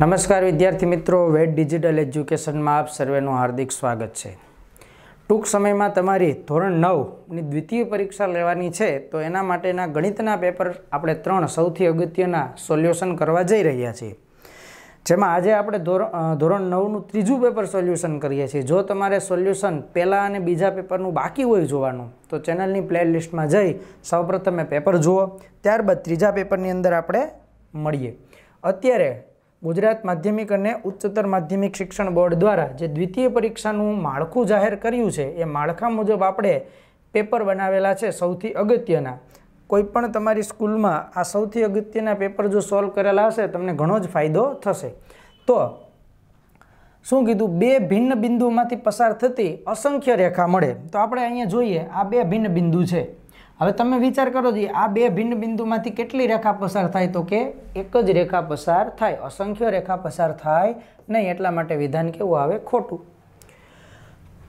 નમસ્કાર વિદ્યાર્થી મિત્રો વેટ ડિજિટલ એજ્યુકેશનમાં આપ સર્વેનું હાર્દિક સ્વાગત છે ટૂંક સમયમાં તમારી ધોરણ નવની દ્વિતીય પરીક્ષા લેવાની છે તો એના માટેના ગણિતના પેપર આપણે ત્રણ સૌથી અગત્યના સોલ્યુશન કરવા જઈ રહ્યા છીએ જેમાં આજે આપણે ધોરણ ધોરણ નવનું ત્રીજું પેપર સોલ્યુશન કરીએ છીએ જો તમારે સોલ્યુશન પહેલાં અને બીજા પેપરનું બાકી હોય જોવાનું તો ચેનલની પ્લેલિસ્ટમાં જઈ સૌપ્રથમ પેપર જુઓ ત્યારબાદ ત્રીજા પેપરની અંદર આપણે મળીએ અત્યારે ગુજરાત માધ્યમિક અને ઉચ્ચતર માધ્યમિક શિક્ષણ બોર્ડ દ્વારા જે દ્વિતીય પરીક્ષાનું માળખું જાહેર કર્યું છે એ માળખા મુજબ આપણે પેપર બનાવેલા છે સૌથી અગત્યના કોઈપણ તમારી સ્કૂલમાં આ સૌથી અગત્યના પેપર જો સોલ્વ કરેલા હશે તમને ઘણો જ ફાયદો થશે તો શું કીધું બે ભિન્ન બિંદુમાંથી પસાર થતી અસંખ્ય રેખા મળે તો આપણે અહીંયા જોઈએ આ બે ભિન્ન બિંદુ છે હવે તમે વિચાર કરો જોઈએ આ બે ભિન્ન બિંદુમાંથી કેટલી રેખા પસાર થાય તો કે એક જ રેખા પસાર થાય અસંખ્ય રેખા પસાર થાય નહીં એટલા માટે વિધાન કેવું આવે ખોટું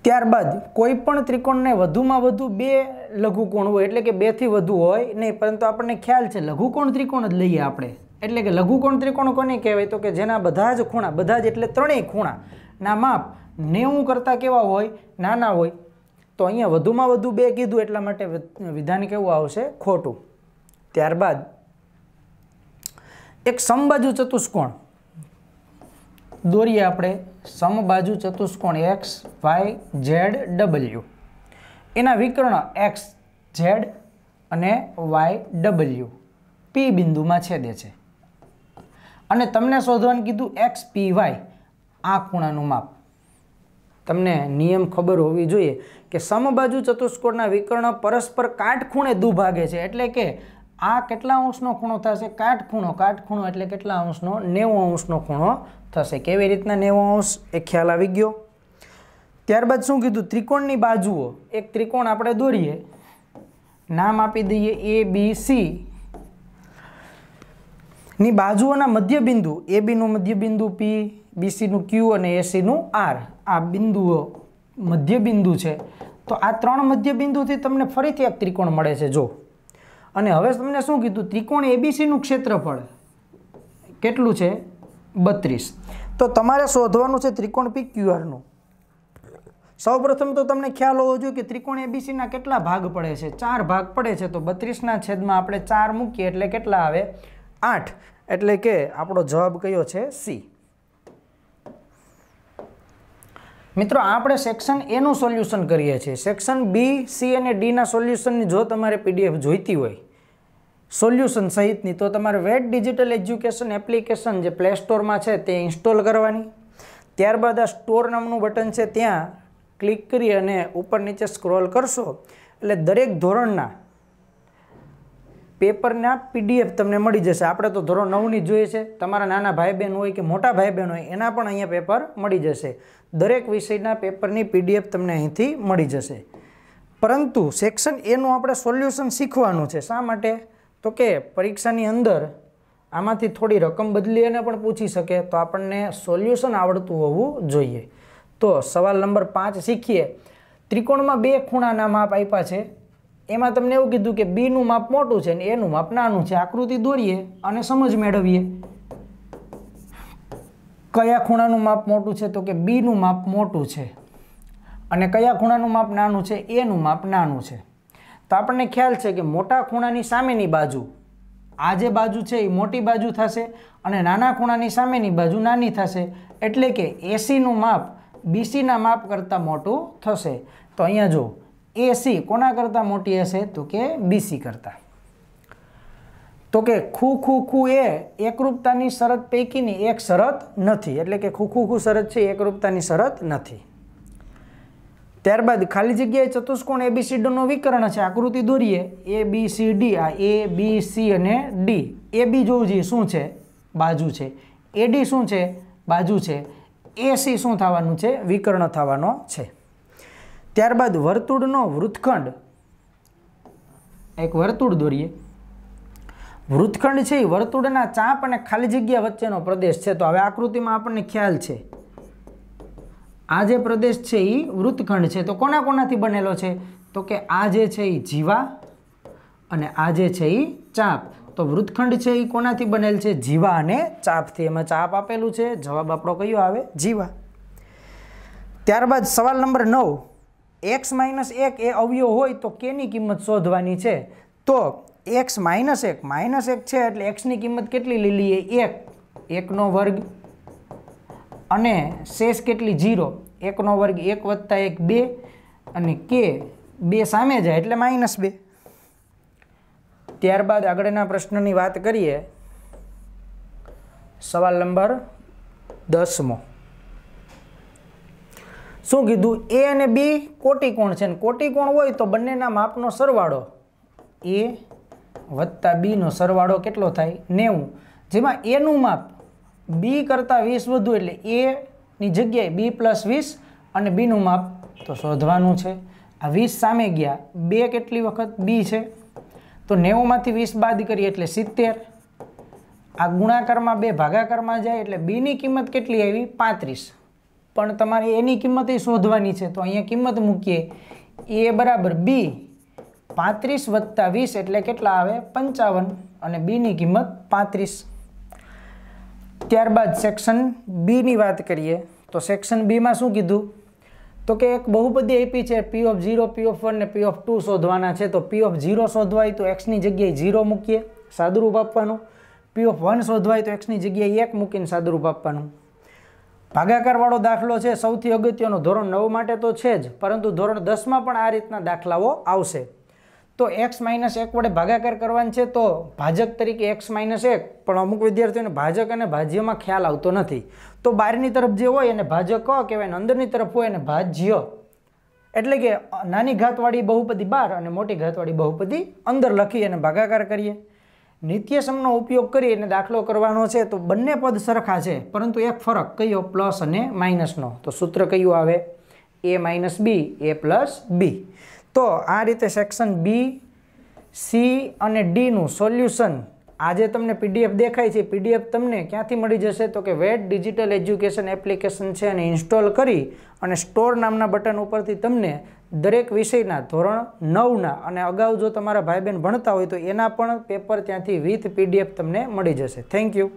ત્યારબાદ કોઈ પણ ત્રિકોણને વધુમાં વધુ બે લઘુકોણ હોય એટલે કે બેથી વધુ હોય નહીં પરંતુ આપણને ખ્યાલ છે લઘુકોણ ત્રિકોણ જ લઈએ આપણે એટલે કે લઘુકોણ ત્રિકોણ કોને કહેવાય તો કે જેના બધા જ ખૂણા બધા જ એટલે ત્રણેય ખૂણાના માપ નેવું કરતાં કેવા હોય નાના હોય તો અહીંયા વધુમાં વધુ બે કીધું એટલા માટે વિધાન કેવું આવશે ખોટું ત્યારબાદ એક સમબાજુ ચતુષ્કોણ દોરીએ આપણે સમબાજુ ચતુષ્કોણ એક્સ વાય ઝેડ ડબલ્યુ એના વિકર્ણ એક્સ ઝેડ અને વાય ડબલ્યુ પી બિંદુમાં છેદે છે અને તમને શોધવાનું કીધું એક્સ પી વાય આ ખૂણાનું માપ તમને નિયમ ખબર હોવી જોઈએ કે સમબાજુ ચતુષ્કોણના વિકર્ણ પરસ્પર કાટખૂણે દુભાગે છે એટલે કે આ કેટલા અંશનો ખૂણો થશે કાટખૂણો કાટખૂણો એટલે કેટલા અંશનો નેવું અંશનો ખૂણો થશે કેવી રીતના નેવું અંશ એ ખ્યાલ આવી ગયો ત્યારબાદ શું કીધું ત્રિકોણની બાજુઓ એક ત્રિકોણ આપણે દોરીએ નામ આપી દઈએ એ બી સી ની બાજુઓના મધ્યબિંદુ એ બીનું મધ્યબિંદુ પી બીસીનું ક્યુ અને એસીનું આર આ બિંદુઓ મધ્ય બિંદુ છે તો આ ત્રણ મધ્ય બિંદુથી તમને ફરીથી એક ત્રિકોણ મળે છે જો અને હવે તમને શું કીધું ત્રિકોણ એબીસીનું ક્ષેત્રફળ કેટલું છે બત્રીસ તો તમારે શોધવાનું છે ત્રિકોણ પી ક્યુઆરનું સૌ પ્રથમ તો તમને ખ્યાલ હોવો જોઈએ કે ત્રિકોણ એબીસીના કેટલા ભાગ પડે છે ચાર ભાગ પડે છે તો બત્રીસના છેદમાં આપણે ચાર મૂકીએ એટલે કેટલા આવે આઠ એટલે કે આપણો જવાબ કયો છે સી મિત્રો આપણે સેક્શન એનું સોલ્યુશન કરીએ છીએ સેક્શન બી સી અને ડીના સોલ્યુશનની જો તમારે પીડીએફ જોઈતી હોય સોલ્યુશન સહિતની તો તમારે વેટ ડિજિટલ એજ્યુકેશન એપ્લિકેશન જે પ્લે સ્ટોરમાં છે તે ઇન્સ્ટોલ કરવાની ત્યારબાદ આ સ્ટોર નામનું બટન છે ત્યાં ક્લિક કરી અને ઉપર નીચે સ્ક્રોલ કરશો એટલે દરેક ધોરણના પેપરના પીડીએફ તમને મળી જશે આપણે તો ધોરણ નવની જોઈએ છે તમારા નાના ભાઈ બહેન હોય કે મોટા ભાઈ બહેન હોય એના પણ અહીંયા પેપર મળી જશે દરેક વિષયના પેપરની પીડીએફ તમને અહીંથી મળી જશે પરંતુ સેક્શન એનું આપણે સોલ્યુશન શીખવાનું છે શા માટે તો કે પરીક્ષાની અંદર આમાંથી થોડી રકમ બદલી અને પણ પૂછી શકે તો આપણને સોલ્યુશન આવડતું હોવું જોઈએ તો સવાલ નંબર પાંચ શીખીએ ત્રિકોણમાં બે ખૂણાના માપ આપ્યા છે એમાં તમને એવું કીધું કે બીનું માપ મોટું છે ને એનું માપ નાનું છે આકૃતિ દોરીએ અને સમજ મેળવીએ કયા ખૂણાનું માપ મોટું છે તો કે બીનું માપ મોટું છે અને કયા ખૂણાનું માપ નાનું છે એનું માપ નાનું છે તો આપણને ખ્યાલ છે કે મોટા ખૂણાની સામેની બાજુ આ જે બાજુ છે એ મોટી બાજુ થશે અને નાના ખૂણાની સામેની બાજુ નાની થશે એટલે કે એસીનું માપ બીસીના માપ કરતાં મોટું થશે તો અહીંયા જુઓ એસી કોના કરતાં મોટી હશે તો કે બીસી કરતા તો કે ખૂ ખૂ ખૂ એ એકરૂપતાની શરત પૈકીની એક શરત નથી એટલે કે ખૂ ખૂ ખૂ શરત છે એકરૂપતાની શરત નથી ત્યારબાદ ખાલી જગ્યાએ ચતુષ્કોણ એબીસીડીનો વિકર્ણ છે આકૃતિ દોરીએ એ બી સી ડી આ એ બી સી અને ડી એ બી જોવું જોઈએ શું છે બાજુ છે એડી શું છે બાજુ છે એસી શું થવાનું છે વિકર્ણ થવાનો છે ત્યારબાદ વર્તુળનો વૃત્તખંડ એક વર્તુળ દોરીએ વૃત્તખંડ છે એ વર્તુળના ચાપ અને ખાલી જગ્યા વચ્ચેનો પ્રદેશ છે તો હવે આકૃતિમાં આપણને ખ્યાલ છે આ જે પ્રદેશ છે એ વૃત્તખંડ છે તો કોના કોનાથી બનેલો છે તો કે આ જે છે એ જીવા અને આ જે છે એ ચાપ તો વૃત્તખંડ છે એ કોનાથી બનેલ છે જીવા અને ચાપથી એમાં ચાપ આપેલું છે જવાબ આપણો કયો આવે જીવા ત્યારબાદ સવાલ નંબર નવ એક્સ માઇનસ એક એ અવયવ હોય તો કેની કિંમત શોધવાની છે તો એક્સ માઇનસ એક માઇનસ એક છે એટલે એક્સની કિંમત કેટલી લીલી એ એક એકનો વર્ગ અને શેષ કેટલી જીરો એકનો વર્ગ એક વત્તા એક બે અને કે બે સામે જાય એટલે માઇનસ બે ત્યારબાદ આગળના પ્રશ્નની વાત કરીએ સવાલ નંબર દસમો શું કીધું એ અને બી કોટિકોણ છે ને કોટિકોણ હોય તો બંનેના માપનો સરવાળો એ વત્તા બીનો સરવાળો કેટલો થાય નેવું જેમાં એનું માપ બી કરતાં વીસ વધુ એટલે એની જગ્યાએ બી પ્લસ વીસ અને બીનું માપ તો શોધવાનું છે આ વીસ સામે ગયા બે કેટલી વખત બી છે તો નેવુંમાંથી વીસ બાદ કરીએ એટલે સિત્તેર આ ગુણાકારમાં બે ભાગાકારમાં જાય એટલે બીની કિંમત કેટલી આવી પાંત્રીસ પણ તમારે એની કિંમત એ શોધવાની છે તો અહીંયા કિંમત મૂકીએ એ બરાબર બી પાંત્રીસ વત્તા વીસ એટલે કેટલા આવે પંચાવન અને બીની કિંમત પાંત્રીસ ત્યારબાદ સેક્શન બીની વાત કરીએ તો સેક્શન બીમાં શું કીધું તો કે એક બહુ બધી એપી છે P of zero P of one ને પી ઓફ ટુ શોધવાના છે તો પી ઓફ ઝીરો શોધવાય તો એક્સની જગ્યાએ ઝીરો મૂકીએ સાદુરૂપ આપવાનું પી ઓફ વન શોધવાય તો એક્સની જગ્યાએ એક મૂકીને સાદુરૂપ આપવાનું ભાગાકારવાળો દાખલો છે સૌથી અગત્યનો ધોરણ નવ માટે તો છે જ પરંતુ ધોરણ દસમાં પણ આ રીતના દાખલાઓ આવશે તો એક્સ માઇનસ એક વડે ભાગાકાર કરવાનું છે તો ભાજક તરીકે એક્સ માઇનસ એક પણ અમુક વિદ્યાર્થીઓને ભાજક અને ભાજ્યમાં ખ્યાલ આવતો નથી તો બહારની તરફ જે હોય એને ભાજક કહેવાય અને અંદરની તરફ હોય એને ભાજ્ય એટલે કે નાની ઘાતવાળી બહુપદી બહાર અને મોટી ઘાતવાળી બહુપદી અંદર લખી અને ભાગાકાર કરીએ નિત્યસમનો ઉપયોગ કરી અને દાખલો કરવાનો છે તો બંને પદ સરખા છે પરંતુ એક ફરક કયો પ્લસ અને માઇનસનો તો સૂત્ર કયું આવે એ માઇનસ બી એ પ્લસ બી તો આ રીતે સેક્શન બી સી અને ડીનું સોલ્યુશન આજે તમને પીડીએફ દેખાય છે પીડીએફ તમને ક્યાંથી મળી જશે તો કે વેટ ડિજિટલ એજ્યુકેશન એપ્લિકેશન છે અને ઇન્સ્ટોલ કરી અને સ્ટોર નામના બટન ઉપરથી તમને દરેક વિષયના ધોરણ નવના અને અગાઉ જો તમારા ભાઈ બહેન ભણતા હોય તો એના પણ પેપર ત્યાંથી વિથ પીડીએફ તમને મળી જશે થેન્ક યુ